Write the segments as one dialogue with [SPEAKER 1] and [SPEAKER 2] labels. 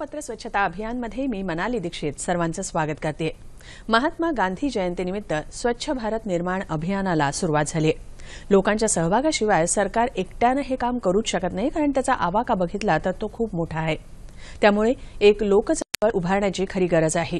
[SPEAKER 1] पत्र स्वच्छता अभियानमध्ये मी मनाली दीक्षित सर्वांचं स्वागत करते महात्मा गांधी जयंतीनिमित्त स्वच्छ भारत निर्माण अभियानाला सुरुवात झाली लोकांच्या सहभागाशिवाय सरकार एकट्यानं हे काम करूच शकत नाही कारण त्याचा आवाका बघितला तर तो खूप मोठा आहे त्यामुळे एक लोकचळवळ उभारण्याची खरी गरज आहे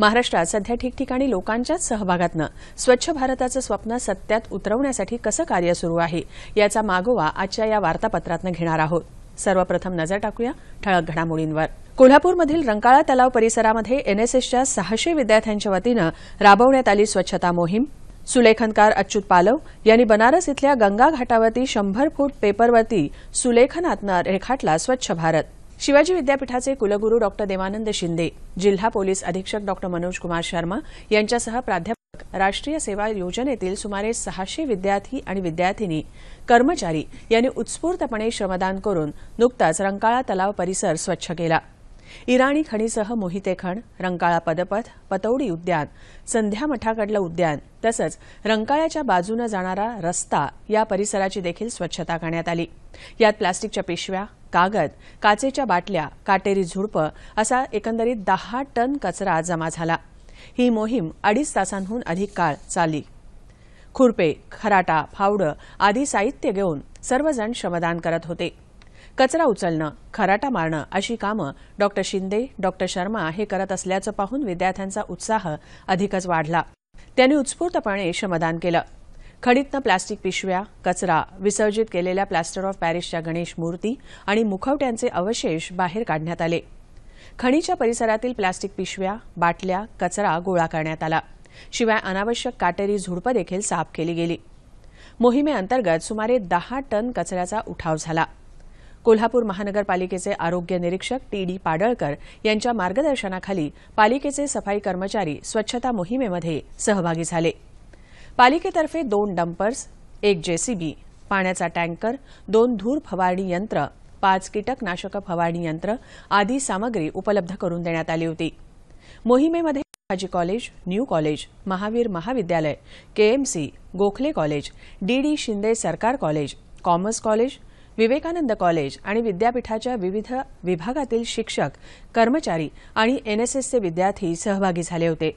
[SPEAKER 1] महाराष्ट्रात सध्या ठिकठिकाणी लोकांच्याच सहभागातनं स्वच्छ भारताचं स्वप्न सत्यात उतरवण्यासाठी कसं कार्य सुरू आहे याचा मागोवा आजच्या या वार्तापत्रातनं घेणार आहोत सर्वप्रथम नजर टाकूया ठळक घडामोडींवर कोल्हापूरमधील रंकाळा तलाव परिसरामध्ये एनएसएसच्या सहाशे विद्यार्थ्यांच्या वतीनं राबवण्यात आली स्वच्छता मोहीम सुलेखनकार अच्युत पालव यांनी बनारस इथल्या गंगा घाटावरती शंभर फूट पेपरवरती सुलेखनातनं रेखाटला स्वच्छ भारत शिवाजी विद्यापीठाचे कुलगुरू डॉक्टर देवानंद शिंदे जिल्हा पोलीस अधीक्षक डॉक्टर मनोज कुमार शर्मा यांच्यासह प्राध्यापक राष्ट्रीय सेवा योजनेतील सुमारे सहाशे विद्यार्थी आणि विद्यार्थिनी कर्मचारी यांनी उत्स्फूर्तपणे श्रमदान करून नुकताच रंकाळा तलाव परिसर स्वच्छ केला इराणी खणीसह मोहिते खण रंकाळा पदपथ पतौडी उद्यान संध्या मठाकडलं उद्यान तसंच रंकाळ्याच्या बाजूनं जाणारा रस्ता या परिसराची देखील स्वच्छता करण्यात आली यात प्लास्टिकच्या पिशव्या कागद काचेच्या बाटल्या काटेरी झुडपं असा एकंदरीत दहा टन कचरा जमा झाला ही मोहीम अडीच तासांहून अधिक काळ चालली खुरपे खराटा फावडं आदी साहित्य घेऊन सर्वजण श्रमदान करत होते कचरा उचलणं खराटा मारणं अशी कामं डॉक्टर शिंदे डॉक्टर शर्मा हे करत असल्याचं पाहून विद्यार्थ्यांचा उत्साह अधिकच वाढला त्यांनी उत्स्फूर्तपणे श्रमदान केलं खडीतनं प्लास्टिक पिशव्या कचरा विसर्जित केलेल्या प्लास्टर ऑफ पॅरिसच्या गणेश मूर्ती आणि मुखवट्यांचे अवशेष बाहेर काढण्यात आले खणीच्या परिसरातील प्लास्टिक पिशव्या बाटल्या कचरा गोळा करण्यात आला शिवाय अनावश्यक काटेरी झुडपं देखील साफ केली गेली मोहिमेअंतर्गत सुमारे दहा टन कचऱ्याचा उठाव झाला कोल्हापूर महानगरपालिकेचे आरोग्य निरीक्षक टी डी पाडळकर यांच्या मार्गदर्शनाखाली पालिकेचे सफाई कर्मचारी स्वच्छता मोहिमेमध्ये सहभागी झाले पालिकेतर्फे दोन डंपर्स एक जेसीबी पाण्याचा टँकर दोन धूर फवारणी यंत्र पाच कीटकनाशक फवारणी यंत्र आदी सामग्री उपलब्ध करून देण्यात आली होती मोहिमेमध्ये Shivaji college new college Mahavir महाविद्यालय KMC Gokhale college D D Shinde सरकार college commerce college Vivekanand college आणि विद्यापीठाच्या विविध विभागातील शिक्षक कर्मचारी आणि एनएसएसचे विद्यार्थी सहभागी झाले होते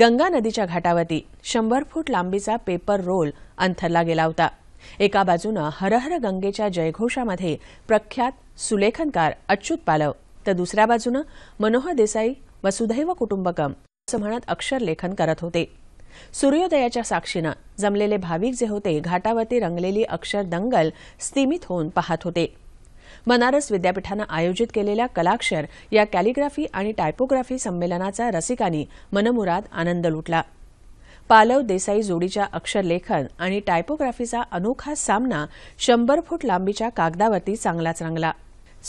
[SPEAKER 1] गंगा नदीच्या घाटावरती शंभर फूट लांबीचा पेपर रोल अंथरला गेला होता एका बाजूनं हरहर गंगेच्या जयघोषामध्ये प्रख्यात सुलेखनकार अच्युत पालव तर दुसऱ्या बाजूनं मनोहर देसाई वसुधैव कुटुंबकम असं म्हणत अक्षरलेखन करत होते सूर्योदयाच्या साक्षीनं जमलेले भाविक जे होते घाटावरती रंगलेली अक्षर दंगल स्तिमित होऊन पाहत होते बनारस विद्यापीठानं आयोजित केलेल्या कलाक्षर या कॅलिग्राफी आणि टायपोग्राफी संमेलनाचा रसिकांनी मनमुराद आनंद लुटला पालव देसाई जोडीच्या अक्षरलेखन आणि टायपोग्राफीचा अनोखा सामना शंभर फूट लांबीच्या कागदावरती चांगलाच रंगला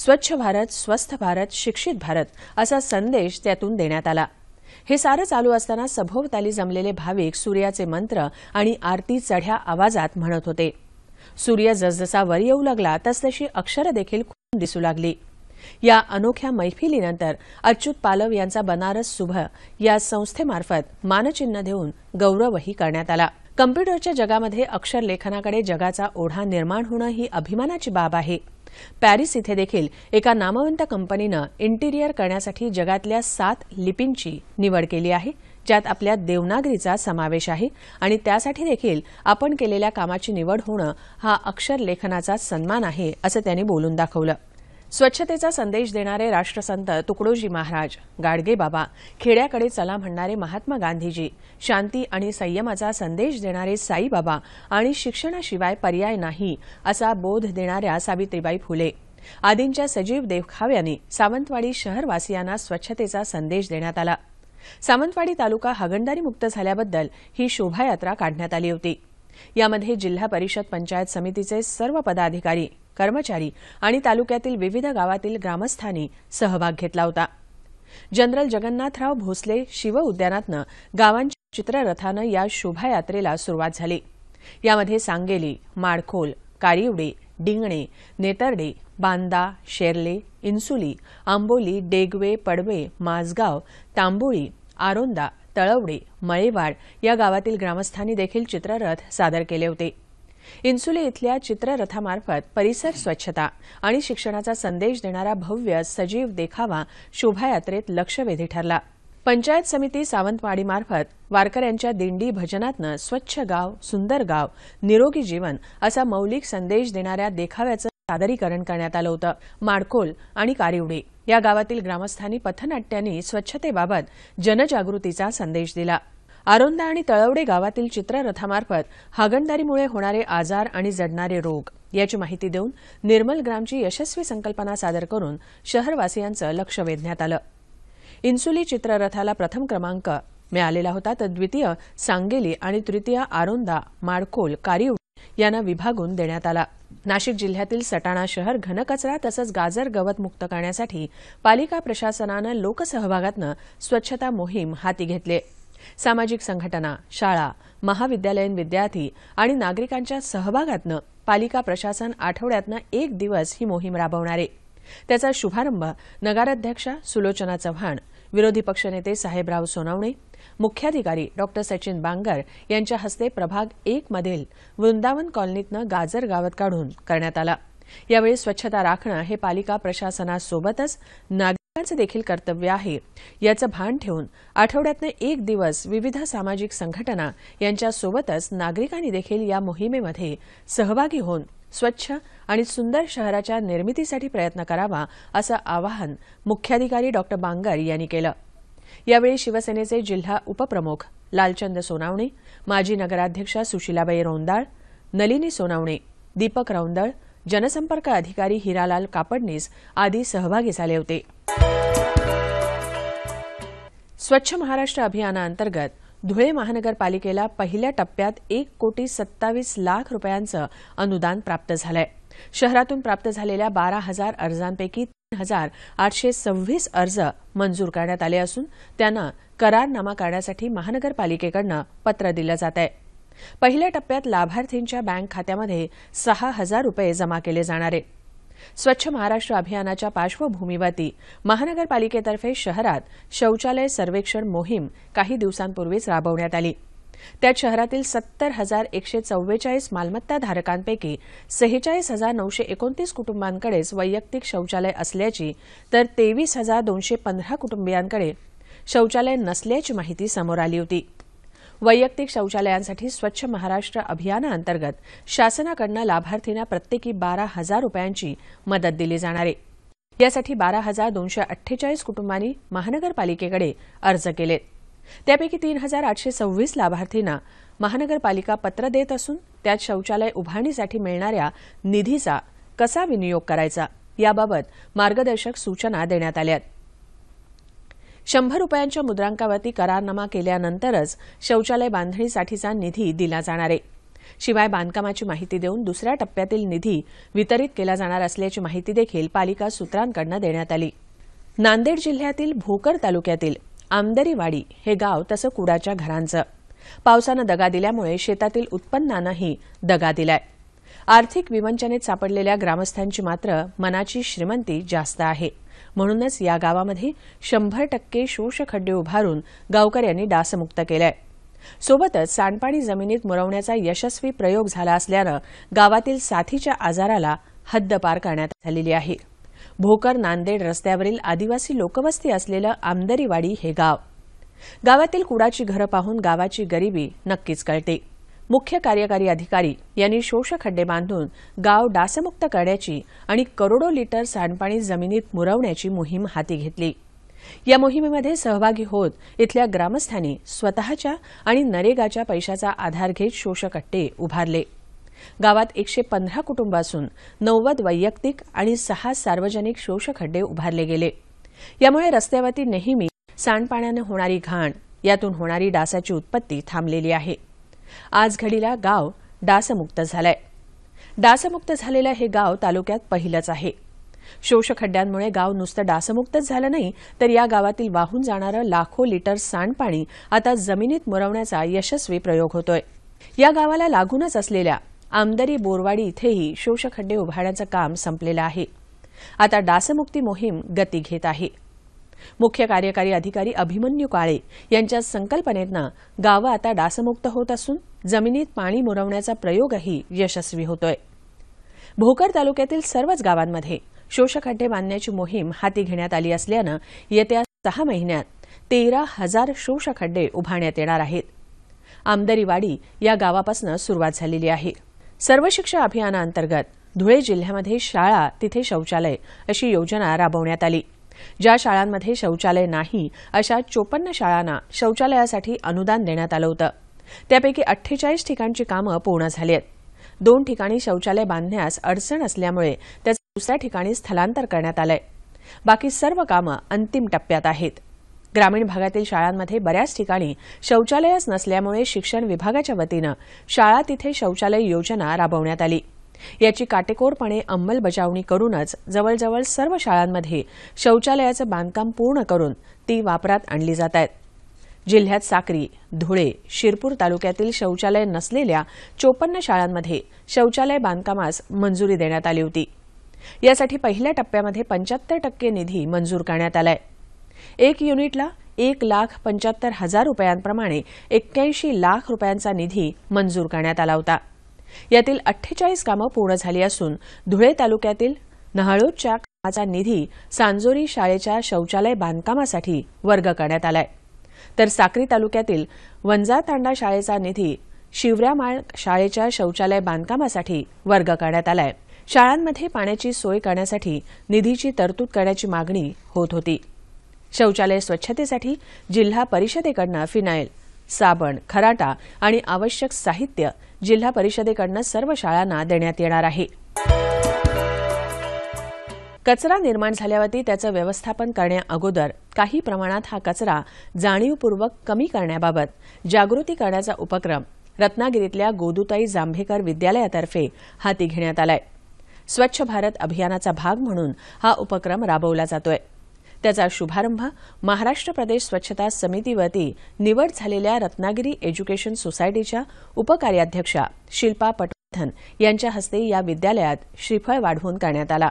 [SPEAKER 1] स्वच्छ भारत स्वस्थ भारत शिक्षित भारत असा संदेश त्यातून देण्यात आला हे सारं चालू असताना सभोवताली जमलेले भाविक सूर्याचे मंत्र आणि आरती चढ्या आवाजात म्हणत होते सूर्य जसजसा वर येऊ लागला तसतशी अक्षर देखील खुलून दिसू लागली या अनोख्या मैफिलीनंतर अच्युत पालव यांचा बनारस शुभ या संस्थेमार्फत मानचिन्ह देऊन गौरवही करण्यात आला कम्प्युटरच्या जगामध्ये अक्षर लेखनाकडे जगाचा ओढा निर्माण होणं ही अभिमानाची बाब आहे पॅरिस इथे देखील एका नामवंत कंपनीनं इंटिरियर करण्यासाठी जगातल्या सात लिपींची निवड केली आहे ज्यात आपल्या देवनागरीचा समावेश आहे आणि त्यासाठी देखील आपण केलेल्या कामाची निवड होणं हा अक्षरलेखनाचा सन्मान आहे असं त्यांनी बोलून दाखवलं स्वच्छतेचा संदेश देणारे राष्ट्रसंत तुकडोजी महाराज गाडगे बाबा खेड्याकडे चला म्हणणारे महात्मा गांधीजी शांती आणि संयमाचा संदेश देणारे साईबाबा आणि शिक्षणाशिवाय पर्याय नाही असा बोध देणाऱ्या सावित्रीबाई फुले आदींच्या सजीव देवखाव्यांनी सावंतवाडी शहरवासियांना स्वच्छतेचा संदेश देण्यात आला सावंतवाडी तालुका हागणदारी मुक्त झाल्याबद्दल ही शोभायात्रा काढण्यात आली होती यामध्ये जिल्हा परिषद पंचायत समितीचे सर्व पदाधिकारी कर्मचारी आणि तालुक्यातील विविध गावातील ग्रामस्थांनी सहभाग घेतला होता जनरल जगन्नाथराव भोसले शिव उद्यानातनं गावांच्या चित्ररथानं या शोभायात्रेला सुरुवात झाली यामध्ये सांगेली माडखोल कारिवडे डिंगणे नेतर्डे बांदा शेर्ले इन्सुली आंबोली डेगवे पडवे माजगाव तांबोळी आरोंदा तळवडे मळेवाड या गावातील ग्रामस्थांनी देखील चित्ररथ सादर केले होते इन्सुले इथल्या चित्ररथामार्फत परिसर स्वच्छता आणि शिक्षणाचा संदेश देणारा भव्य सजीव देखावा शोभायात्रेत लक्षवेधी ठरला पंचायत समिती सावंतवाडीमार्फत वारकऱ्यांच्या दिंडी भजनातनं स्वच्छ गाव सुंदर गाव निरोगी जीवन असा मौलिक संदेश देणाऱ्या देखाव्याचं सादरीकरण करण्यात आलं होतं माडकोल आणि कारिवडी या गावातील ग्रामस्थांनी पथनाट्यांनी स्वच्छतेबाबत जनजागृतीचा संदेश दिला आरोंदा आणि तळवडे गावातील चित्ररथामार्फत हागणदारीमुळे होणारे आजार आणि जडणारे रोग याची माहिती देऊन निर्मल ग्रामची यशस्वी संकल्पना सादर करून शहरवासियांचं लक्ष वेधण्यात आलं इन्सुली चित्ररथाला प्रथम क्रमांक मिळालेला होता तर द्वितीय सांगेली आणि तृतीय आरोंदा माडखोल कारीव यांना विभागून देण्यात आला नाशिक जिल्ह्यातील सटाणा शहर घनकचरा तसंच गाजर गवत मुक्त करण्यासाठी पालिका प्रशासनानं लोकसहभागातनं स्वच्छता मोहीम हाती घेतली सामाजिक संघटना शाळा महाविद्यालयीन विद्यार्थी आणि नागरिकांच्या सहभागातनं पालिका प्रशासन आठवड्यातनं एक दिवस ही मोहीम राबवणार त्याचा शुभारंभ नगराध्यक्षा सुलोचना चव्हाण विरोधी पक्षनेते साहेबराव सोनवणे मुख्याधिकारी डॉक्टर सचिन बांगर यांच्या हस्ते प्रभाग एक मधील वृंदावन कॉलनीतनं गाजर गावत काढून करण्यात आला यावेळी स्वच्छता राखणं हे पालिका प्रशासनासोबतच नागरिक लोकांचं देखील कर्तव्य आहे याचं भान ठेवून आठवड्यातनं एक दिवस विविध सामाजिक संघटना यांच्यासोबतच नागरिकांनी देखील या मोहिमेमध्ये सहभागी होऊन स्वच्छ आणि सुंदर शहराच्या निर्मितीसाठी प्रयत्न करावा असं आवाहन मुख्याधिकारी डॉ बांगर यांनी केलं यावेळी शिवसेनेचे जिल्हा उपप्रमुख लालचंद सोनावणे माजी नगराध्यक्षा सुशीलाबाई रौंदाळ नलिनी सोनावणे दीपक रौंदळ जनसंपर्क अधिकारी हिरालाल कापडनीस आदी सहभागी झाले होते स्वच्छ महाराष्ट्र अभियानाअंतर्गत धुळे महानगरपालिकेला पहिल्या टप्प्यात एक कोटी सत्तावीस लाख रुपयांचं अनुदान प्राप्त झालंय शहरातून प्राप्त झालेल्या बारा हजार अर्जांपैकी तीन हजार आठशे सव्वीस अर्ज मंजूर करण्यात आले असून त्यांना करारनामा करण्यासाठी महानगरपालिकेकडनं पत्र दिलं जात आहे पहिल्या टप्प्यात लाभार्थींच्या बँक खात्यामध्ये सहा हजार रुपये जमा केले जाणार स्वच्छ महाराष्ट्र अभियानाच्या पार्श्वभूमीवरती महानगरपालिकेतर्फे शहरात शौचालय सर्वेक्षण मोहीम काही दिवसांपूर्वीच राबवण्यात आली त्यात शहरातील सत्तर हजार एकशे चव्वेचाळीस मालमत्ताधारकांपैकी सेहेचाळीस हजार नऊशे एकोणतीस कुटुंबांकडेच वैयक्तिक शौचालय असल्याची तर तेवीस हजार दोनशे पंधरा कुटुंबियांकडे शौचालय नसल्याची माहिती समोर आली होती वैयक्तिक शौचालयांसाठी स्वच्छ महाराष्ट्र अभियानाअंतर्गत शासनाकडनं लाभार्थींना प्रत्येकी बारा हजार रुपयांची मदत दिली जाणार आहे यासाठी बारा हजार दोनशे अठ्ठेचाळीस कुटुंबांनी महानगरपालिकेकडे अर्ज केलेत त्यापैकी तीन हजार आठशे सव्वीस लाभार्थींना महानगरपालिका पत्र देत असून त्यात शौचालय उभारणीसाठी मिळणाऱ्या निधीचा कसा विनियोग करायचा याबाबत मार्गदर्शक सूचना देण्यात आल्यात शंभर रुपयांच्या मुद्रांकावरती करारनामा केल्यानंतरच शौचालय बांधणीसाठीचा निधी दिला जाणार आहे शिवाय बांधकामाची माहिती देऊन दुसऱ्या टप्प्यातील निधी वितरित केला जाणार असल्याची माहिती देखील पालिका सूत्रांकडून देण्यात आली नांदेड जिल्ह्यातील भोकर तालुक्यातील आमदरीवाडी हे गाव तसं कुडाच्या घरांचं पावसानं दगा दिल्यामुळे शेतातील उत्पन्नानंही दगा दिलाय आर्थिक विवंचनेत सापडलेल्या ग्रामस्थांची मात्र मनाची श्रीमंती जास्त आहे म्हणूनच या गावामध्ये शंभर टक्के शोषखड्डे उभारून गावकऱ्यांनी डासमुक्त केलाय सोबतच सांडपाणी जमिनीत मुरवण्याचा यशस्वी प्रयोग झाला असल्यानं गावातील साथीच्या आजाराला हद्दपार करण्यात आलेली आहे भोकर नांदेड रस्त्यावरील आदिवासी लोकवस्ती असलेलं आमदरीवाडी हे गाव गावातील कुडाची घरं पाहून गावाची गरिबी नक्कीच कळते मुख्य कार्यकारी अधिकारी यांनी शोषखड्डे बांधून गाव डासमुक्त करण्याची आणि करोडो लिटर सांडपाणी जमिनीत मुरवण्याची मोहीम हाती घेतली या मोहिमेमध्ये सहभागी होत इथल्या ग्रामस्थांनी स्वतःच्या आणि नरेगाच्या पैशाचा आधार घेत शोषकट्टे उभारले गावात एकशे पंधरा कुटुंब असून नव्वद वैयक्तिक आणि सहा सार्वजनिक शोषखड्डे उभारले गेले यामुळे रस्त्यावरती नेहमी सांडपाण्यानं होणारी घाण यातून होणारी डासाची उत्पत्ती थांबलेली आहे आज घडीला गाव डासमुक्त झालंय डासमुक्त झालेलं हे गाव तालुक्यात पहिलंच आहे शोषखड्ड्यांमुळे गाव नुसतं डासमुक्तच झालं नाही तर या गावातील वाहून जाणारं लाखो लिटर सांडपाणी आता जमिनीत मुरवण्याचा यशस्वी प्रयोग होतोय या गावाला लागूनच असलेल्या आमदरी बोरवाडी इथेही शोषखड्डे उभारण्याचं काम संपलेलं आहे आता डासमुक्ती मोहीम गती घेत आहे मुख्य कार्यकारी अधिकारी अभिमन्यू काळे यांच्या संकल्पनेतना गावं आता डासमुक्त होत असून जमिनीत पाणी मुरवण्याचा प्रयोगही यशस्वी होतोय भोकर तालुक्यातील सर्वच गावांमध्ये शोषखड्डे बांधण्याची मोहीम हाती घेण्यात आली असल्यानं येत्या सहा महिन्यात तेरा हजार शोषखड्डे उभारण्यात येणार आहेत आमदरीवाडी या गावापासून सुरुवात झालेली आहे सर्व शिक्षा अभियानाअंतर्गत धुळे जिल्ह्यामध्ये शाळा तिथे शौचालय अशी योजना राबवण्यात आली ज्या शाळांमध्ये शौचालय नाही अशा चोपन्न शाळांना शौचालयासाठी अनुदान देण्यात आलं होतं त्यापैकी अठ्ठेचाळीस ठिकाणची कामं पूर्ण झाली आहेत दोन ठिकाणी शौचालय बांधण्यास अडचण असल्यामुळे त्याचं दुसऱ्या ठिकाणी स्थलांतर करण्यात आलंय बाकी सर्व कामं अंतिम टप्प्यात आहेत ग्रामीण भागातील शाळांमध्ये बऱ्याच ठिकाणी शौचालयच नसल्यामुळे शिक्षण विभागाच्या वतीनं शाळा तिथे शौचालय योजना राबवण्यात आली याची काटेकोरपणे अंमलबजावणी करूनच जवळजवळ सर्व शाळांमध्ये शौचालयाचं बांधकाम पूर्ण करून ती वापरात आणली जात आहेत जिल्ह्यात साक्री धुळे शिरपूर तालुक्यातील शौचालय नसलेल्या चोपन्न शाळांमध्ये शौचालय बांधकामास मंजुरी देण्यात आली होती यासाठी पहिल्या टप्प्यामध्ये पंच्याहत्तर टक्के निधी मंजूर करण्यात आलाय एक युनिटला एक लाख पंच्याहत्तर हजार रुपयांप्रमाणे एक्क्याऐंशी लाख रुपयांचा निधी मंजूर करण्यात आला होता यातील अठ्ठेचाळीस कामं पूर्ण झाली असून धुळे तालुक्यातील नहाळोदच्या कामाचा निधी सांजोरी शाळेच्या शौचालय बांधकामासाठी वर्ग करण्यात आलाय तर साक्री तालुक्यातील वंजा तांडा शाळेचा निधी शिवऱ्यामाळ शाळेच्या शौचालय बांधकामासाठी वर्ग करण्यात आलाय शाळांमध्ये पाण्याची सोय करण्यासाठी निधीची तरतूद करण्याची मागणी होत होती शौचालय स्वच्छतेसाठी जिल्हा परिषदेकडनं फिनाईल साबण खराटा आणि आवश्यक साहित्य जिल्हा परिषदेकडनं सर्व शाळांना देण्यात येणार आहे कचरा निर्माण झाल्यावरती त्याचं व्यवस्थापन करण्याअगोदर काही प्रमाणात हा कचरा जाणीवपूर्वक कमी करण्याबाबत जागृती करण्याचा उपक्रम रत्नागिरीतल्या गोदुताई जांभेकर विद्यालयातर्फे हाती घेण्यात आलाय स्वच्छ भारत अभियानाचा भाग म्हणून हा उपक्रम राबवला जातोय त्याचा शुभारंभ महाराष्ट्र प्रदेश स्वच्छता समितीवरती निवड झालेल्या रत्नागिरी एज्युकेशन सोसायटीच्या उपकार्याध्यक्षा शिल्पा पटवर्धन यांच्या हस्ते या विद्यालयात श्रीफळ वाढवून करण्यात आला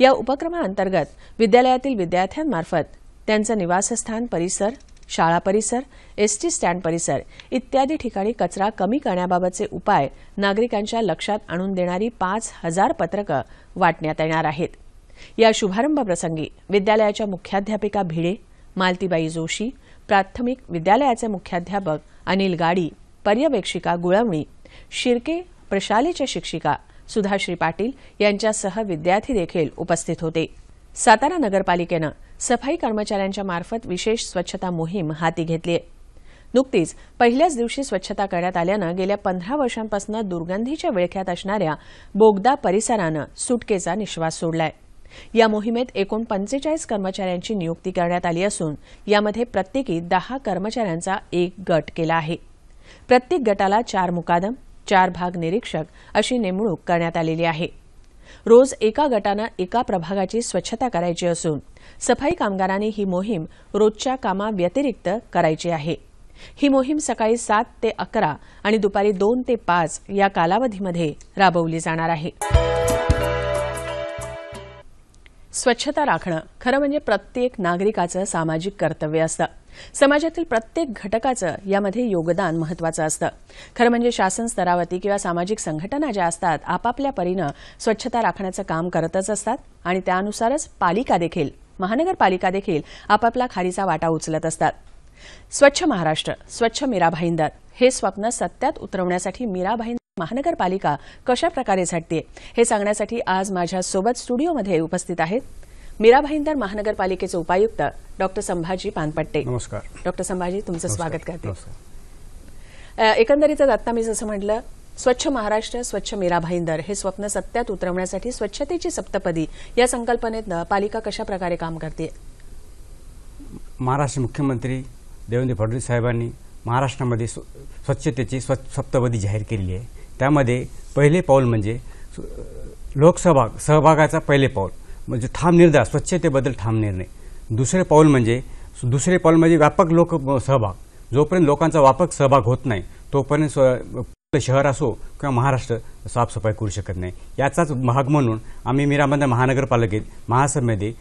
[SPEAKER 1] या उपक्रमाअंतर्गत विद्यालयातील विद्यार्थ्यांमार्फत त्यांचं निवासस्थान परिसर शाळा परिसर एसटी स्टँड परिसर इत्यादी ठिकाणी कचरा कमी करण्याबाबतचे उपाय नागरिकांच्या लक्षात आणून देणारी पाच हजार पत्रकं वाटण्यात येणार आहेत या शुभारंभप्रसंगी विद्यालयाच्या मुख्याध्यापिका भिडे मालतीबाई जोशी प्राथमिक विद्यालयाचे मुख्याध्यापक अनिल गाडी पर्यवेक्षिका गुळवणी शिर्के प्रशालेच्या शिक्षिका सुधाश्री पाटील यांच्यासह विद्यार्थी देखील उपस्थित होते सातारा नगरपालिकेनं सफाई कर्मचाऱ्यांच्या मार्फत विशेष स्वच्छता मोहीम हाती घेतली नुकतीच पहिल्याच दिवशी स्वच्छता करण्यात आल्यानं गेल्या पंधरा वर्षांपासून दुर्गंधीच्या विळख्यात असणाऱ्या बोगदा परिसरानं सुटकेचा निश्वास सोडला या मोहिमेत एकूण पंचेचाळीस कर्मचाऱ्यांची नियुक्ती करण्यात आली असून यामध्ये प्रत्येकी दहा कर्मचाऱ्यांचा एक गट केला आहे प्रत्येक गटाला चार मुकादम चार भाग निरीक्षक अशी नेमणूक करण्यात आलेली आहे रोज एका गटानं एका प्रभागाची स्वच्छता करायची असून सफाई कामगारांनी ही मोहीम रोजच्या कामाव्यतिरिक्त करायची आहे ही मोहीम सकाळी सात ते अकरा आणि दुपारी दोन ते पाच या कालावधीमध्ये राबवली जाणार आहे स्वच्छता राखणं खरं म्हणजे प्रत्येक नागरिकाचं सामाजिक कर्तव्य असतं समाजातील प्रत्येक घटकाचं यामध्ये योगदान महत्वाचं असतं खरं म्हणजे शासन स्तरावरती किंवा सामाजिक संघटना ज्या असतात आपापल्या परीनं स्वच्छता राखण्याचं काम करतच असतात आणि त्यानुसारच पालिका देखील महानगरपालिका देखील आपापला खारीचा वाटा उचलत असतात स्वच्छ महाराष्ट्र स्वच्छ मीरा भाईंदर हे स्वप्न सत्यात उतरवण्यासाठी मीरा भाईंदर महानगरपालिका कशा प्रकारे झटते हे सांगण्यासाठी आज माझ्यासोबत स्टुडिओमध्ये उपस्थित आहेत मीरा भाईंदर महानगरपालिकेचे उपायुक्त डॉक्टर संभाजी पानपट्टे नमस्कार डॉक्टर संभाजी तुमचं स्वागत करते एकंदरीतच आता मी जसं म्हटलं स्वच्छ महाराष्ट्र स्वच्छ मीरा भाईंदर हे स्वप्न सत्यात उतरवण्यासाठी स्वच्छतेची सप्तपदी या संकल्पनेत पालिका कशा प्रकारे काम करते
[SPEAKER 2] महाराष्ट्र मुख्यमंत्री देवेंद्र फडणवीस साहेबांनी महाराष्ट्रामध्ये स्वच्छतेची स्वच्छ सप्तपदी जाहीर केली आहे त्यामध्ये पहिले पाऊल म्हणजे लोकसहभाग सहभागाचा पहिले पाऊल म्हणजे ठाम निर्धार स्वच्छतेबद्दल ठाम निर्णय दुसरे पाऊल म्हणजे दुसरे पाऊल म्हणजे व्यापक लोक सहभाग जोपर्यंत लोकांचा व्यापक सहभाग होत नाही तोपर्यंत स्व शहर असो किंवा महाराष्ट्र साफसफाई करू शकत नाही याचाच भाग म्हणून आम्ही मीरामध्ये महानगरपालिकेत महासभेमध्ये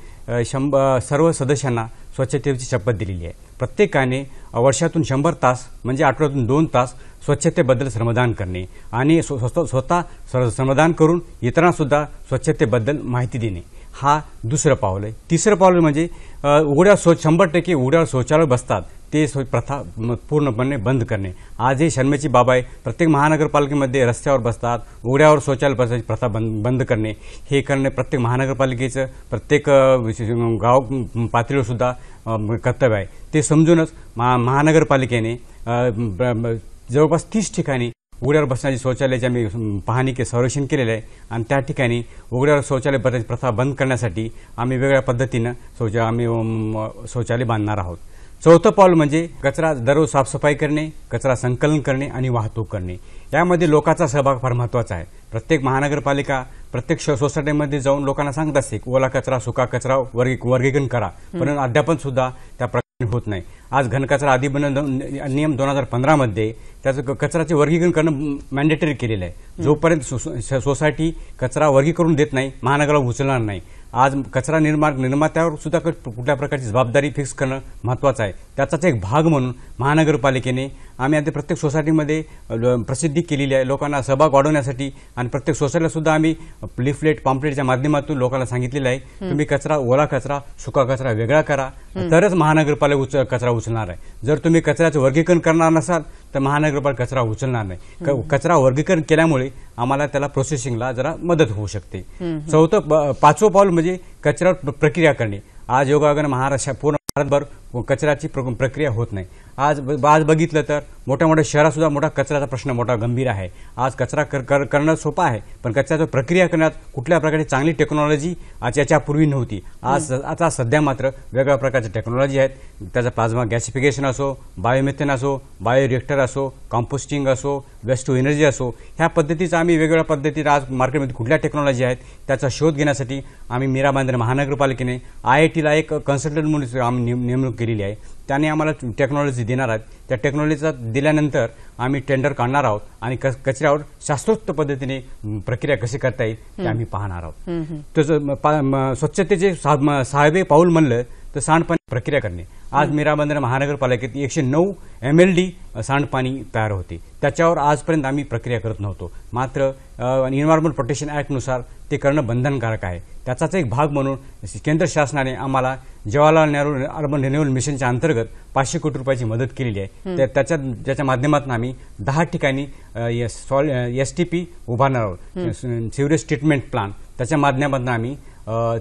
[SPEAKER 2] शंभ सर्व सदस्यांना स्वच्छतेची शपथ दिलेली आहे प्रत्येकाने वर्षातून शंभर तास म्हणजे आठवड्यातून दोन तास स्वच्छतेबद्दल श्रमदान करणे आणि स्वतः श्रमदान करून इतरांसुद्धा स्वच्छतेबद्दल माहिती देणे हा दुसरं पावलं आहे तिसरं पावलं म्हणजे उघड्या शौच शंभर टक्के उघड्यावर शौचालय बसतात ते प्रथा पूर्णपणे बंद करणे आज हे शन्मेची बाब आहे प्रत्येक महानगरपालिकेमध्ये रस्त्यावर बसतात उघड्यावर शौचालय बसायची प्रथा बंद बंद करणे हे करणे प्रत्येक महानगरपालिकेचं प्रत्येक गाव पातळीवर सुद्धा कर्तव्य आहे ते समजूनच महानगरपालिकेने जवळपास तीस ठिकाणी उघड्यावर बसण्याची शौचालयाची आम्ही पाहणी के संरक्षण केलेलं आहे आणि त्या ठिकाणी उघड्यावर शौचालय बसण्याची प्रथा बंद करण्यासाठी आम्ही वेगळ्या पद्धतीनं शौच आम्ही शौचालय बांधणार आहोत चौथं पाऊल म्हणजे कचरा दररोज साफसफाई करणे कचरा संकलन करणे आणि वाहतूक करणे यामध्ये लोकांचा सहभाग फार महत्त्वाचा आहे प्रत्येक महानगरपालिका प्रत्येक सोसायटीमध्ये जाऊन लोकांना सांगत असते की ओला कचरा सुका कचरा वर्गी वर्गीकरण करा परंतु अध्यापन सुद्धा त्या होत नाही आज घनकचरा अधिबन नियम दोन हजार पंधरामध्ये त्याचं कचराचे वर्गीकरण करणं मॅन्डेटरी केलेलं आहे जोपर्यंत सोसायटी कचरा वर्गीकरण देत नाही महानगराला उचलणार नाही आज कचरा निर्माण निर्मात्यावर सुद्धा कुठल्या प्रकारची जबाबदारी फिक्स करणं महत्त्वाचं आहे त्याचाच एक भाग म्हणून महानगरपालिकेने आम्ही आता प्रत्येक सोसायटीमध्ये प्रसिद्धी केलेली आहे लोकांना सहभाग वाढवण्यासाठी आणि प्रत्येक सोसायटीला सुद्धा आम्ही लिफलेट पॉम्पलेटच्या माध्यमातून लोकांना सांगितलेलं आहे तुम्ही कचरा ओला कचरा सुका कचरा वेगळा करा तरच महानगरपालिका कचरा उचलणार आहे जर तुम्ही कचऱ्याचं वर्गीकरण करणार नसाल तर महानगरपालिका कचरा उचलणार नाही कचरा वर्गीकरण केल्यामुळे आम्हाला त्याला प्रोसेसिंगला जरा मदत होऊ शकते चौथं पाचवं पाऊल म्हणजे कचऱ्यावर प्रक्रिया करणे आज योगागन महाराष्ट्र पूर्ण भारतभर कचऱ्याची प्रक्रिया होत नाही आज आज बघितलं तर मोठ्या मोठ्या शहरातसुद्धा मोठा कचऱ्याचा प्रश्न मोठा गंभीर आहे आज कचरा कर कर करणं सोपं आहे पण कचऱ्याचं प्रक्रिया करण्यात कुठल्या प्रकारची चांगली टेक्नॉलॉजी आज याच्यापूर्वी नव्हती आज आता सध्या मात्र वेगवेगळ्या प्रकारच्या टेक्नॉलॉजी आहेत त्याचा प्लाझ्मा गॅसिफिकेशन असो बायोमेथेन असो बायो असो कॉम्पोस्टिंग असो वेस्ट टू एनर्जी असो ह्या पद्धतीचा आम्ही वेगवेगळ्या पद्धतीत आज मार्केटमध्ये कुठल्या टेक्नॉलॉजी आहेत त्याचा शोध घेण्यासाठी आम्ही मीरा बांद्रे महानगरपालिकेने आय आय टीला एक कन्सल्टंट म्हणून आम्ही नेमणूक केलेली आहे त्याने आम्हाला टेक्नॉलॉजी देणार आहेत त्या टेक्नॉलॉजीचा दिल्यानंतर आम्ही टेंडर काढणार आहोत आणि कचऱ्यावर शास्त्रोक्त पद्धतीने प्रक्रिया कशी करता येईल ते आम्ही पाहणार आहोत स्वच्छतेचे साहेबे पाऊल म्हणलं तर सांडपाणी प्रक्रिया करणे आज मीराबंदर महानगरपालिकेत एकशे नऊ एम एल डी सांडपाणी तयार होते त्याच्यावर आजपर्यंत आम्ही प्रक्रिया करत नव्हतो मात्र एन्व्हायरमेंट प्रोटेक्शन ॲक्टनुसार ते करणं बंधनकारक आहे त्याचाच एक भाग म्हणून केंद्र शासनाने आम्हाला जवाहरलाल नेहरू अर्बन रिन्युअल मिशनच्या अंतर्गत पाचशे कोटी रुपयाची मदत केलेली आहे त्या त्याच्या ज्याच्या माध्यमातून आम्ही दहा ठिकाणी एस टी पी उभारणार आहोत सिवरेज ट्रीटमेंट प्लांट त्याच्या माध्यमातून आम्ही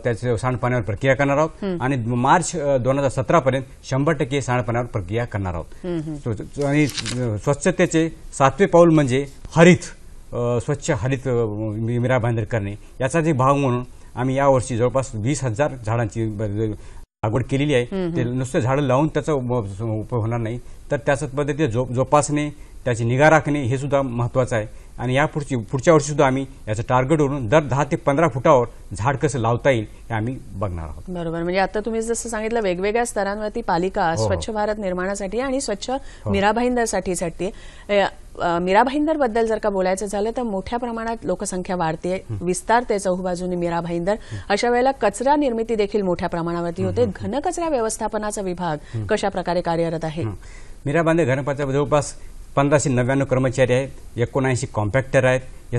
[SPEAKER 2] त्याचे सांडपाण्यावर प्रक्रिया करणार आहोत आणि मार्च दोन हजार सतरा पर्यंत शंभर टक्के सांडपाण्यावर प्रक्रिया करणार आहोत आणि स्वच्छतेचे सातवे पाऊल म्हणजे हरित स्वच्छ हरित मिरा बांधर करणे याचा एक भाग म्हणून आम्ही यावर्षी जवळपास वीस हजार झाडांची लागवड केलेली आहे ते नुसते झाडं लावून त्याचा उपयोग होणार नाही तर त्याच पद्धतीने जोपासणे त्याची निगा राखणे हे सुद्धा महत्वाचं आहे आणि या पुढची पुढच्या सुद्धा आम्ही याचं टार्गेट वरून दर दहा ते पंधरा फुटावर झाड कसं लावता येईल हे आम्ही बघणार आहोत
[SPEAKER 1] बरोबर म्हणजे आता तुम्ही जसं सांगितलं वेगवेगळ्या स्तरांवरती पालिका हो, हो. स्वच्छ भारत निर्माणासाठी आणि स्वच्छ हो. मीराभाईंदरसाठी साठी मीरा भाईंदर बद्दल जर का बोलायचं झालं तर मोठ्या प्रमाणात लोकसंख्या वाढते विस्तारते चहूबाजूने मीरा भाईंदर अशा वेळेला कचरा निर्मिती देखील मोठ्या प्रमाणावरती होते घनकचरा व्यवस्थापनाचा विभाग कशा प्रकारे कार्यरत आहे
[SPEAKER 2] मीरा भाईंदर जवळपास पंधराशे नव्याण्णव कर्मचारी आहेत एकोणऐंशी कॉम्पॅक्टर आहेत या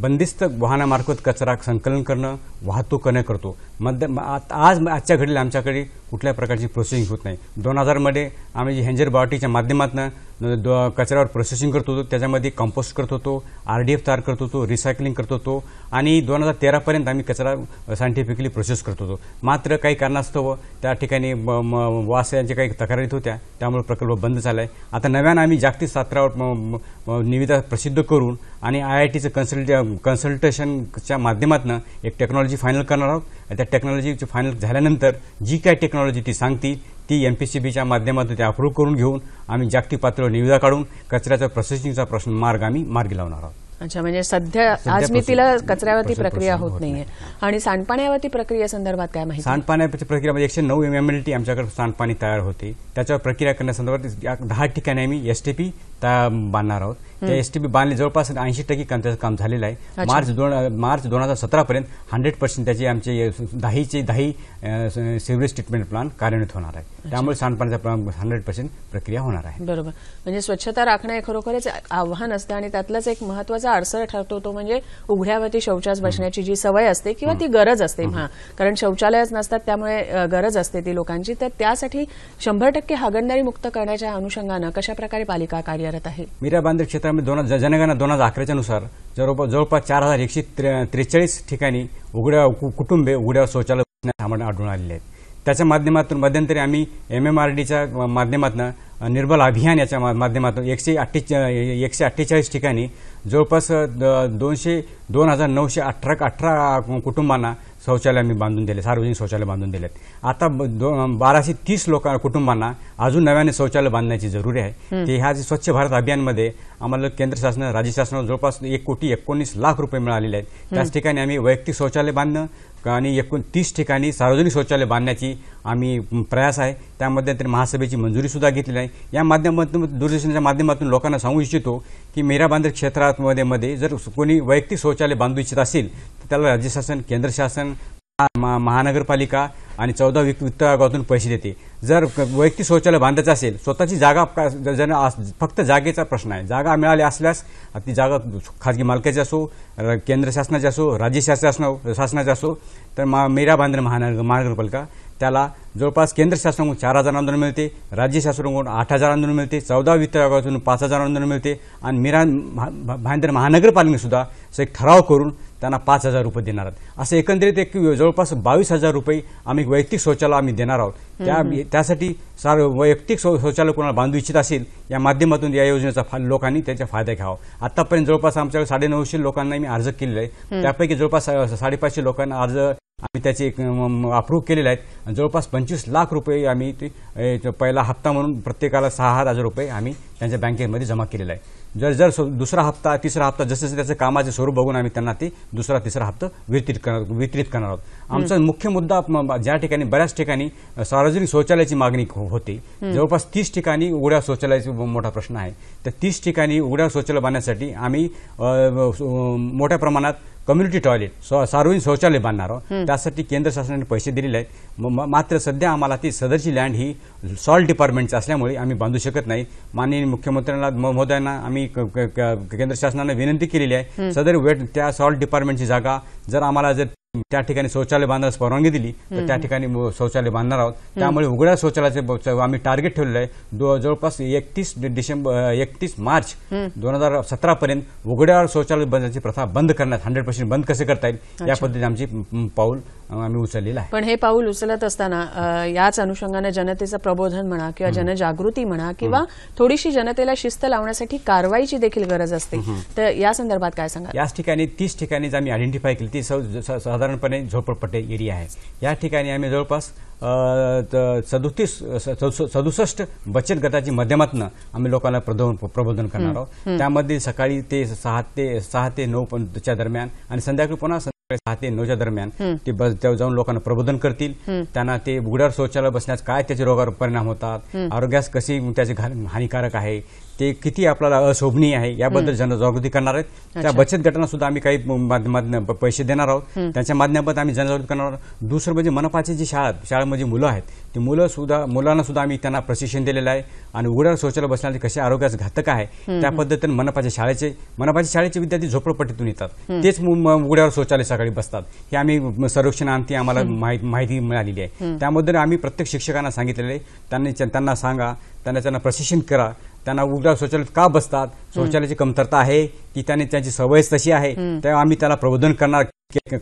[SPEAKER 2] बंदिस्त वाहनामार्फत कचरा संकलन करणं वाहतूक करणं करतो मध्य आज आजच्या घडीला आमच्याकडे कुठल्या प्रकारची प्रोसेसिंग होत नाही दोन हजारमध्ये आम्ही हँजर बावटीच्या माध्यमातून कचऱ्यावर प्रोसेसिंग करत होतो त्याच्यामध्ये कंपोस्ट करत होतो आर डी एफ तयार करत होतो रिसायकलिंग करत होतो आणि दोन हजार तेरापर्यंत आम्ही कचरा सायंटिफिकली प्रोसेस करत होतो मात्र काही कारणास्तव त्या ठिकाणी वास यांच्या काही तक्रारी होत्या त्यामुळे प्रकल्प बंद झाला आहे आता नव्यानं आम्ही जागतिक सात्रावर निविदा प्रसिद्ध करून आणि आय आय टीचं कन्सल्ट कन्सल्टेशनच्या माध्यमातून एक टेक्नॉलॉजी फायनल करणार आहोत त्या टेक्नॉलॉजी फायनल झाल्यानंतर जी काय टेक्नॉलॉजी ती सांगतील ती एम माध्यमातून ते अप्रूव्ह करून घेऊन आम्ही जागतिक पातळीवर निविदा काढून कचऱ्याचा प्रोसेसिंगचा प्रश्न मार्ग आम्ही मार्गी लावणार आहोत
[SPEAKER 1] अच्छा म्हणजे सध्या आज मी तिला कचऱ्यावरती प्रक्रिया होत नाहीये आणि सांडपाण्यावरती प्रक्रिया संदर्भात काय माहिती
[SPEAKER 2] सांडपाण्याची प्रक्रिया म्हणजे एकशे नऊ एम एल टी आमच्याकडे सांडपाणी तयार होते त्याच्यावर प्रक्रिया करण्यासंदर्भात दहा ठिकाणी आम्ही एस टी पी बांधणार आहोत त्या एसटीपी बांधले जवळपास ऐंशी टक्के काम त्याचं काम झालेलं आहे मार्च दोन मार्च दोन हजार सतरापर्यंत हंड्रेड पर्सेंट त्याचे आमचे दहाचे दही सिव्हरेज ट्रीटमेंट प्लान कार्यान्वित होणार आहे त्यामुळे सांडपाण्याचा हंड्रेड पर्सेंट प्रक्रिया होणार आहे
[SPEAKER 1] बरोबर म्हणजे स्वच्छता राखणं हे खरोखरच आव्हान असतं आणि त्यातलाच एक महत्वाचा अडसर ठरतो तो म्हणजे उघड्यावरती शौचास बसण्याची जी सवय असते किंवा ती गरज असते हा कारण शौचालयच नसतात त्यामुळे गरज असते ती लोकांची तर त्यासाठी शंभर टक्के हागणदारी मुक्त करण्याच्या अनुषंगानं कशाप्रकारे पालिका कार्यरत आहे
[SPEAKER 2] मीरा बांद्रे क्षेत्र आम्ही दोन जनगणना दोन हजार अकराच्यानुसार जवळपास जवळपास चार हजार एकशे त्रेचाळीस ठिकाणी उघड्या कुटुंबे उघड्या शौचालय आढळून आलेले आहेत त्याच्या माध्यमातून मध्यंतरी आम्ही एम एम आर डीच्या माध्यमातून निर्बल अभियान याच्या माध्यमातून एकशे अठ्ठेच एकशे अठ्ठेचाळीस ठिकाणी जवळपास दोनशे दोन हजार नऊशे अठरा अठरा कुटुंबांना शौचालय आम्ही बांधून दिले सार्वजनिक शौचालय बांधून दिलेत आता बाराशे तीस लोक कुटुंबांना अजून नव्याने शौचालय बांधण्याची जरुरी आहे ते ह्या स्वच्छ भारत अभियानमध्ये आम्हाला केंद्र शासन राज्य शासनाला जवळपास एक कोटी एकोणीस लाख रुपये मिळालेले आहेत त्याच ठिकाणी आम्ही वैयक्तिक शौचालय बांधणं आणि एकूण तीस ठिकाणी सार्वजनिक शौचालय बांधण्याची आम्ही प्रयास आहे त्यामध्ये तरी महासभेची मंजुरीसुद्धा घेतली आहे या माध्यमातून दूरदर्शनाच्या माध्यमातून लोकांना सांगू इच्छितो की मेरा बांधर क्षेत्रामध्ये मध्ये जर कोणी वैयक्तिक शौचालय बांधू इच्छित असेल तर त्याला राज्य शासन केंद्र शासन महानगरपालिका आणि चौदा वित्त आयोगातून पैसे देते जर वैयक्तिक शौचालय बांधायचं असेल स्वतःची जागा जण फक्त जागेचा प्रश्न आहे जागा मिळाली असल्यास ती जागा खाजगी मालकाची असो केंद्र शासनाची असो राज्य शासना शासनाची असो तर मा मेरा बांद्रा महानगर महानगरपालिका त्याला जवळपास केंद्र शासनाकडून चार हजार आंदोलन मिळते राज्य शासनाकडून आठ हजार आंदोलन मिळते चौदा वित्त पाच हजार आंदोलन मिळते आणि मिरा भायंदर महानगरपालिकेसुद्धा एक ठराव करून त्यांना पाच हजार रुपये देणार आहेत असं एकंदरीत एक जवळपास बावीस हजार रुपये आम्ही वैयक्तिक शौचालय आम्ही देणार आहोत त्या त्यासाठी सार वैयक्तिक शौचालय कोणाला बांधू इच्छित असेल या माध्यमातून या योजनेचा लोकांनी त्याचा फायदा घ्यावा आतापर्यंत जवळपास आमच्याकडे साडेनऊशे लोकांना आम्ही अर्ज केलेला आहे त्यापैकी जवळपास साडेपाचशे लोकांना अर्ज आम्ही त्याचे एक अप्रूव्ह केलेले आहेत जवळपास पंचवीस लाख रुपये आम्ही ते पहिला हप्ता म्हणून प्रत्येकाला सहा हजार रुपये आम्ही त्यांच्या बँकेमध्ये जमा केलेला आहे जर जर दुसरा हप्ता तिसरा हप्ता जसं जसं त्याचं कामाचे स्वरूप बघून आम्ही त्यांना ते दुसरा तिसरा हप्ता वितरित करणार वितरित करणार आहोत आमचा मुख्य मुद्दा ज्या ठिकाणी बऱ्याच ठिकाणी सार्वजनिक शौचालयाची मागणी हो, होते जवळपास तीस ठिकाणी उघड्या शौचालयाचा मोठा प्रश्न आहे तर तीस ठिकाणी उघड्या शौचालय बांधण्यासाठी आम्ही मोठ्या प्रमाणात कम्युनिटी टॉयलेट सार्वजनिक शौचालय बांधणार त्यासाठी केंद्र शासनाने पैसे दिलेले आहेत मात्र सध्या आम्हाला ती सदरची लँड ही सॉल्ट डिपार्टमेंटची असल्यामुळे आम्ही बांधू शकत नाही माननीय मुख्यमंत्र्यांना महोदयांना आम्ही केंद्र शासनाने विनंती केलेली आहे सदर वेट त्या सॉल्ट डिपार्टमेंटची जागा जर आम्हाला जर त्या ठिकाणी शौचालय बांधण्यास परवानगी दिली तर त्या ठिकाणी शौचालय बांधणार आहोत त्यामुळे उघड्या शौचालयाचे आम्ही टार्गेट ठेवलेलं आहे जवळपास एकतीस डिसेंबर एकतीस मार्च दोन हजार सतरा पर्यंत उघड्यावर शौचालय बंदची प्रथा बंद करण्यात हंड्रेड पर्सेंट बंद कसे करता येईल या पद्धतीने आमची पाऊल आम्ही उचललेलं आहे
[SPEAKER 1] पण हे पाऊल उचलत असताना याच अनुषंगाने जनतेचं प्रबोधन म्हणा किंवा जनजागृती म्हणा किंवा थोडीशी जनतेला शिस्त लावण्यासाठी कारवाईची देखील गरज असते तर या संदर्भात काय सांगा
[SPEAKER 2] याच ठिकाणी तीस ठिकाणी आम्ही आयडेंटिफाय केली ती साधारणपणे झोपडपट्टे एरिया आहे या ठिकाणी आम्ही जवळपास सदुतीस सदुसष्ट बचत गटाची माध्यमातून आम्ही लोकांना प्रबोधन करणार आहोत त्यामध्ये सकाळी ते सहा ते सहा ते नऊ च्या दरम्यान आणि संध्याकाळी पुन्हा सहा ते नऊच्या दरम्यान ते बस जाऊन लोकांना प्रबोधन करतील त्यांना ते उघड्यावर शौचालय बसण्यास काय त्याचे रोगावर परिणाम होतात आरोग्यास कशी त्याचे हानिकारक आहे ते किती आपल्याला अशोभनीय आहे याबद्दल जनजागृती करणार आहेत त्या बचत गटांना सुद्धा आम्ही काही पैसे देणार आहोत त्यांच्या माध्यमात आम्ही जनजागृती करणार आहोत दुसरं म्हणजे मनपाची जी शाळा शाळेमध्ये मुलं आहेत ती मुलं सुद्धा मुलांना सुद्धा आम्ही त्यांना प्रशिक्षण दिलेलं आहे आणि उघड्यावर शौचालय बसण्याचे कसे आरोग्यास घातक आहे त्या पद्धतीने मनपाच्या शाळेचे मनपाच्या शाळेचे विद्यार्थी झोपडपट्टीतून येतात तेच उघड्यावर शौचालय सकाळी बसतात हे आम्ही आणते आम्हाला माहिती मिळालेली आहे त्यामध्ये आम्ही प्रत्येक शिक्षकांना सांगितलेले त्यांनी त्यांना सांगा त्यांना त्यांना प्रशिक्षण करा त्यांना उघड्या शौचालयात का बसतात शौचालयाची कमतरता आहे की त्याने त्यांची सवयच तशी आहे तेव्हा आम्ही त्याला प्रबोधन करणार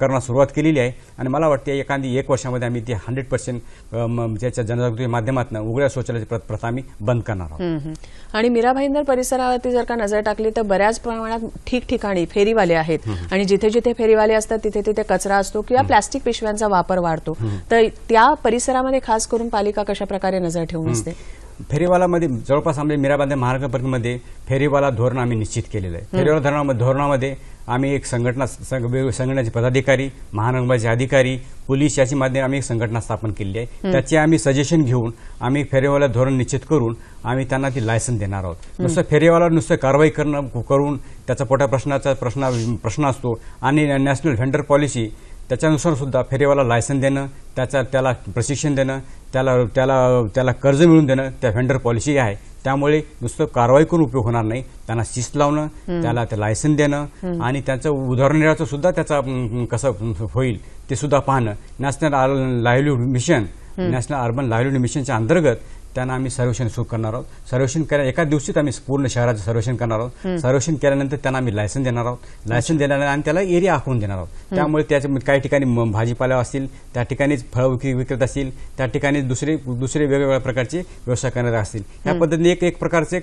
[SPEAKER 2] करणार सुरुवात केलेली आहे आणि मला वाटते एखादी एक वर्षामध्ये आम्ही ती हंड्रेड पर्सेंट ज्याच्या जनजागृती माध्यमातून उघड्या शौचालयाची प्रथा आम्ही बंद करणार
[SPEAKER 1] आहोत आणि मीरा भाईंदर परिसरावरती जर का नजर टाकली तर बऱ्याच प्रमाणात ठिकठिकाणी फेरीवाले आहेत आणि जिथे जिथे फेरीवाले असतात तिथे तिथे कचरा असतो किंवा प्लास्टिक पिशव्यांचा वापर वाढतो तर त्या परिसरामध्ये खास करून पालिका कशा प्रकारे नजर ठेवून असते
[SPEAKER 2] फेरीवालामध्ये जवळपास आमच्या मीराबांधे महानगरपालिकेमध्ये फेरीवाला धोरण आम्ही निश्चित केलेलं आहे फेरीवाला धोरणामध्ये धोरणामध्ये आम्ही एक संघटना संघटनाचे पदाधिकारी महानगरपालिकेचे अधिकारी पोलीस याची माध्यम आम्ही एक संघटना स्थापन केली आहे त्याचे आम्ही सजेशन घेऊन आम्ही फेरीवाला धोरण निश्चित करून आम्ही त्यांना ती लायसन देणार आहोत नुसतं फेरीवाला नुसतं कारवाई करणं करून त्याचा पोटा प्रश्नाचा प्रश्न प्रश्न असतो आणि नॅशनल व्हेंडर पॉलिसी त्याच्यानुसार सुद्धा फेरीवाला लायसन देणं त्याचा त्याला प्रशिक्षण देणं त्याला त्याला त्याला कर्ज मिळून देणं त्या व्हेंडर पॉलिसी आहे त्यामुळे नुसतं कारवाई करून उपयोग होणार नाही त्यांना शिस्त लावणं त्याला ते लायसन देणं आणि त्यांचं उदाहरण सुद्धा त्याचा कसं होईल ते सुद्धा पाहणं national livelihood mission national urban livelihood मिशनच्या अंतर्गत त्यांना आम्ही सर्वेक्षण सुरू करणार आहोत सर्वेक्षण केल्या एका दिवशीच आम्ही पूर्ण शहराचं सर्वेक्षण करणार आहोत सर्वेक्षण केल्यानंतर त्यांना आम्ही लायसन्स देणार आहोत लायसन्स देणार आणि त्याला एरिया आखून देणार आहोत त्यामुळे त्याच्या काही ठिकाणी भाजीपाला असतील त्या ठिकाणीच फळ विक्री विक्रेत असतील त्या ठिकाणी दुसरे दुसरे वेगवेगळ्या प्रकारचे व्यवसाय करणारे असतील या पद्धतीने एक एक प्रकारचे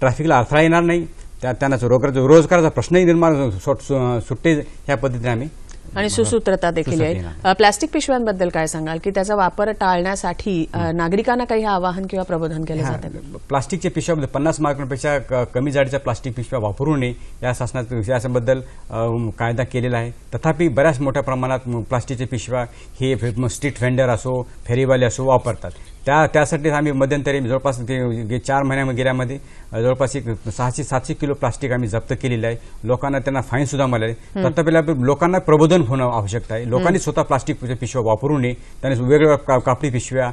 [SPEAKER 2] ट्रॅफिकला अडथळा येणार नाही त्या त्यांना रोजगाराचा रोजगाराचा प्रश्नही निर्माण सुट्टे ह्या पद्धतीने आम्ही
[SPEAKER 1] आणि सुसूत्रता देखील आहे प्लास्टिक पिशव्यांबद्दल काय सांगाल की त्याचा वापर टाळण्यासाठी नागरिकांना काही आवाहन किंवा प्रबोधन केलं जात
[SPEAKER 2] प्लास्टिकच्या पिशव्यामध्ये पन्नास मार्कपेक्षा कमी जाडीच्या प्लास्टिक पिशव्या वापरू नये या शासनात याच्याबद्दल कायदा केलेला आहे तथापि बऱ्याच मोठ्या प्रमाणात प्लास्टिकच्या पिशव्या हे स्ट्रीट व्हेंडर असो फेरीवाले असो वापरतात त्या त्यासाठीच आम्ही मध्यंतरी जवळपास चार महिन्या गेल्यामध्ये जवळपास एक सहाशे सातशे किलो प्लास्टिक आम्ही जप्त केलेलं आहे लोकांना त्यांना सुद्धा मिळाले तथापि लोकांना प्रबोधन होणं आवश्यकता आहे लोकांनी स्वतः प्लास्टिक पिशव्या वापरू नये त्यांनी वेगवेगळ्या कापडी पिशव्या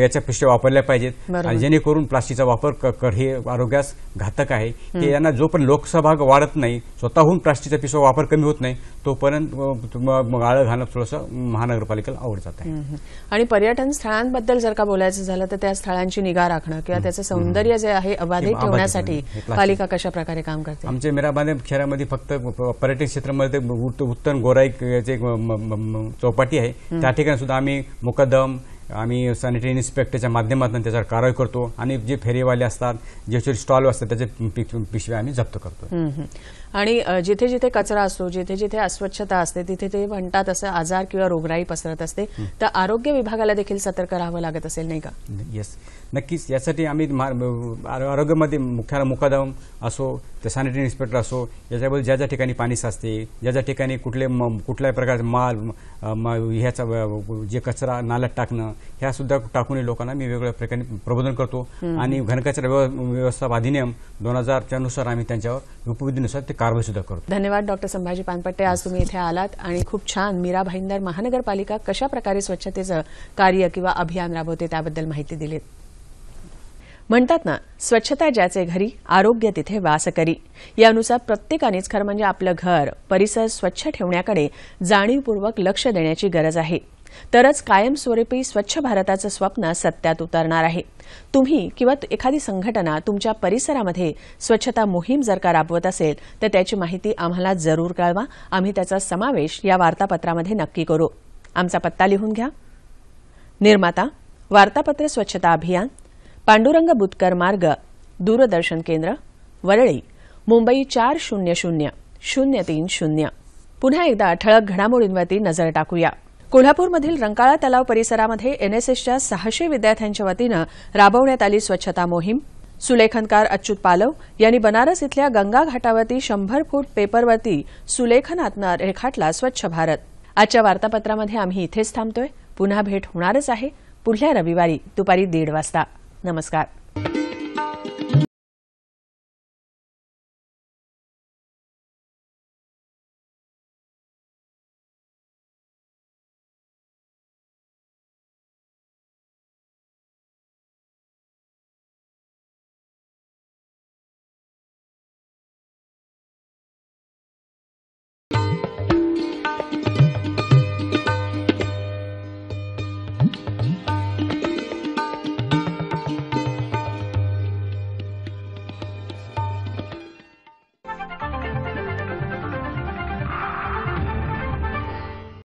[SPEAKER 2] याच्या पिशव्या वापरल्या पाहिजेत आणि जेणेकरून प्लास्टिकचा वापर कर हे आरोग्यास घातक आहे की यांना जोपर्यंत लोकसहभाग वाढत नाही स्वतःहून प्लास्टिकचा पिशवा वापर कमी होत नाही तोपर्यंत आळं घालणं थोडंसं महानगरपालिकेला जात आहे
[SPEAKER 1] आणि पर्यटन स्थळांबद्दल जर का बोलायचं झालं तर त्या स्थळांची निगा राखणं किंवा त्याचं सौंदर्य जे आहे अबाधित ठेवण्यासाठी पालिका कशा प्रकारे काम करते
[SPEAKER 2] आमच्या मिराबाने शहरामध्ये फक्त पर्यटन क्षेत्रामध्ये उत्तम गोराई चौपाटी आहे त्या ठिकाणी सुद्धा आम्ही मुकदम आम्ही सॅनिटरी इन्स्पेक्टरच्या माध्यमातून त्याच्यावर कारवाई करतो आणि जे फेरीवाले असतात जे स्टॉल असतात त्याचे पिशव्या आम्ही जप्त करतो
[SPEAKER 1] आणि जिथे जिथे कचरा असतो जिथे जिथे अस्वच्छता असते तिथे ते म्हणतात असं आजार किंवा रोगराई पसरत असते तर आरोग्य विभागाला देखील सतर्क राहावं लागत असेल नाही का
[SPEAKER 2] येस नक्कीच यासाठी आम्ही आरोग्यमध्ये मुख्याला मुकादम असो तर सॅनिटरी इन्स्पेक्टर असो याच्याबद्दल ज्या ज्या ठिकाणी पाणी साचते ज्या ज्या ठिकाणी कुठले म कुठल्याही प्रकारचे माल ह्याचा जे कचरा नाल्यात टाकणं ह्या सुद्धा टाकून लोकांना मी वेगवेगळ्या प्रकारे प्रबोधन करतो आणि घनकचरा व्यवस्था अधिनियम दोन हजारच्यानुसार आम्ही त्यांच्यावर उपविधीनुसार ते कारवाई सुद्धा करतो
[SPEAKER 1] धन्यवाद डॉक्टर संभाजी पानपट्टे आज तुम्ही इथे आलात आणि खूप छान मीरा भाईंदर महानगरपालिका कशा प्रकारे स्वच्छतेचं कार्य किंवा अभियान राबवते त्याबद्दल माहिती दिलीत म्हणतात ना स्वच्छता ज्याचे घरी आरोग्य तिथे वास करी यानुसार प्रत्येकानेच खरं म्हणजे आपलं घर परिसर स्वच्छ ठेवण्याकडे जाणीवपूर्वक लक्ष देण्याची गरज आहे तरच कायमस्वरूपी स्वच्छ भारताचं स्वप्न सत्यात उतरणार आहे तुम्ही किंवा एखादी संघटना तुमच्या परिसरामध्ये स्वच्छता मोहीम जर का राबवत असेल तर त्याची माहिती आम्हाला जरूर कळवा आम्ही त्याचा समावेश या वार्तापत्रामध्ये नक्की करू आमचा पत्ता लिहून घ्या निर्माता वार्तापत्र स्वच्छता अभियान पांडुरंग बुतकर मार्ग दूरदर्शन केंद्र वरळी मुंबई चार शून्य शून्य शून्य तीन शून्य पुन्हा एकदा ठळक घडामोडींवरती नजर टाकूया कोल्हापूरमधील रंकाळा तलाव परिसरामध्ये एनएसएसच्या सहाशे विद्यार्थ्यांच्या वतीनं राबवण्यात आली स्वच्छता मोहीम सुलेखनकार अच्युत पालव यांनी बनारस इथल्या गंगा घाटावरती शंभर फूट पेपरवरती सुलेखनातनं रेखाटला स्वच्छ भारत आजच्या वार्तापत्रामध्ये आम्ही इथेच थांबतोय पुन्हा भेट होणारच आहे पुढल्या रविवारी दुपारी दीड वाजता नमस्कार